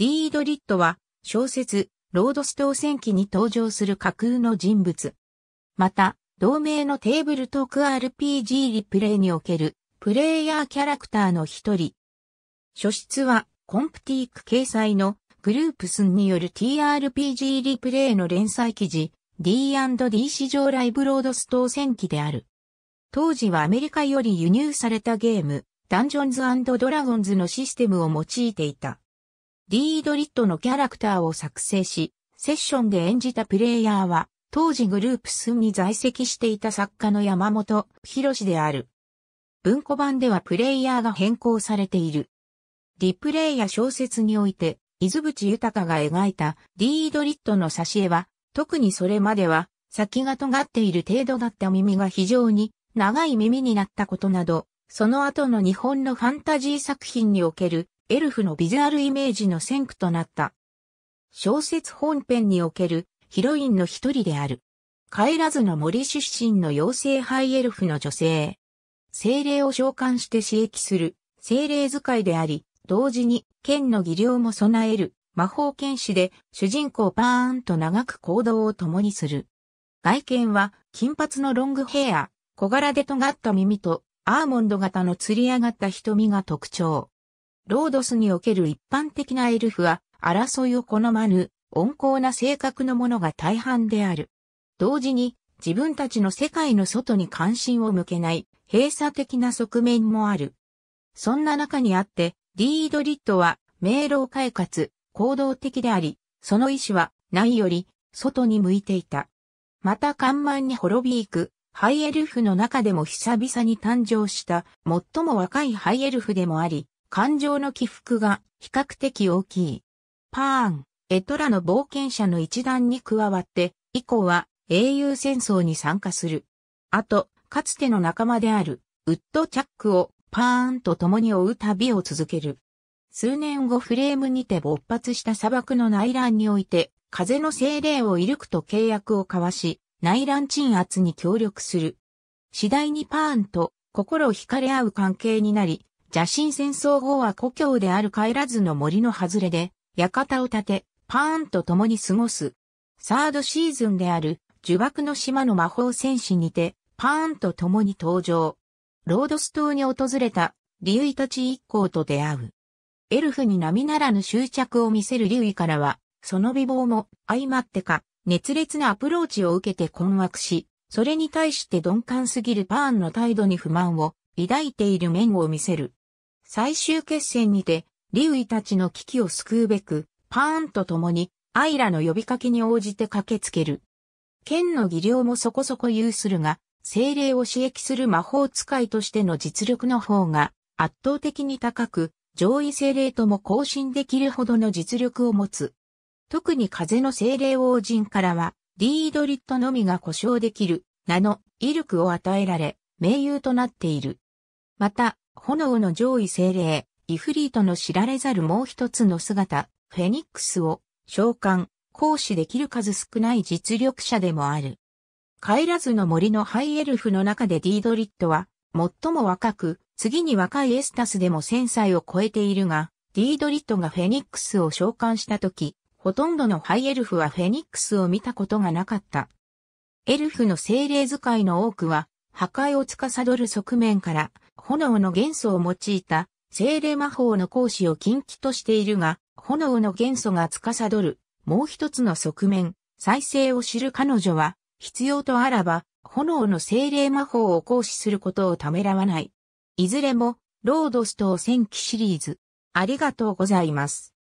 リード・リットは小説、ロードス当選記に登場する架空の人物。また、同名のテーブルトーク RPG リプレイにおけるプレイヤーキャラクターの一人。書質はコンプティーク掲載のグループスンによる TRPG リプレイの連載記事 D&D 市場ライブロードス当選記である。当時はアメリカより輸入されたゲーム、ダンジョンズドラゴンズのシステムを用いていた。リードリットのキャラクターを作成し、セッションで演じたプレイヤーは、当時グループスに在籍していた作家の山本博士である。文庫版ではプレイヤーが変更されている。リプレイや小説において、伊豆淵豊が描いたリードリットの挿絵は、特にそれまでは、先が尖っている程度だった耳が非常に長い耳になったことなど、その後の日本のファンタジー作品におけるエルフのビジュアルイメージの先駆となった。小説本編におけるヒロインの一人である。帰らずの森出身の妖精ハイエルフの女性。精霊を召喚して刺激する精霊使いであり、同時に剣の技量も備える魔法剣士で主人公パーンと長く行動を共にする。外見は金髪のロングヘア、小柄で尖った耳とアーモンド型の釣り上がった瞳が特徴。ロードスにおける一般的なエルフは、争いを好まぬ、温厚な性格のものが大半である。同時に、自分たちの世界の外に関心を向けない、閉鎖的な側面もある。そんな中にあって、リードリットは、明朗快活、行動的であり、その意志は、ないより、外に向いていた。また、緩慢に滅びいく、ハイエルフの中でも久々に誕生した、最も若いハイエルフでもあり、感情の起伏が比較的大きい。パーン、エトラの冒険者の一団に加わって、以降は英雄戦争に参加する。あと、かつての仲間である、ウッドチャックをパーンと共に追う旅を続ける。数年後フレームにて勃発した砂漠の内乱において、風の精霊をイルクと契約を交わし、内乱鎮圧に協力する。次第にパーンと心惹かれ合う関係になり、邪神戦争後は故郷である帰らずの森の外れで、館を建て、パーンと共に過ごす。サードシーズンである、呪縛の島の魔法戦士にて、パーンと共に登場。ロードス島に訪れた、リュウイたち一行と出会う。エルフに並ならぬ執着を見せるリュウイからは、その美貌も相まってか、熱烈なアプローチを受けて困惑し、それに対して鈍感すぎるパーンの態度に不満を抱いている面を見せる。最終決戦にて、リウイたちの危機を救うべく、パーンと共に、アイラの呼びかけに応じて駆けつける。剣の技量もそこそこ有するが、精霊を刺激する魔法使いとしての実力の方が圧倒的に高く、上位精霊とも更新できるほどの実力を持つ。特に風の精霊王人からは、リードリットのみが故障できる、名のイルクを与えられ、盟友となっている。また、炎の上位精霊、イフリートの知られざるもう一つの姿、フェニックスを召喚、行使できる数少ない実力者でもある。帰らずの森のハイエルフの中でディードリットは、最も若く、次に若いエスタスでも1000歳を超えているが、ディードリットがフェニックスを召喚した時、ほとんどのハイエルフはフェニックスを見たことがなかった。エルフの精霊使いの多くは、破壊を司る側面から、炎の元素を用いた精霊魔法の行使を禁忌としているが、炎の元素が司るもう一つの側面、再生を知る彼女は、必要とあらば、炎の精霊魔法を行使することをためらわない。いずれも、ロードスト戦記シリーズ。ありがとうございます。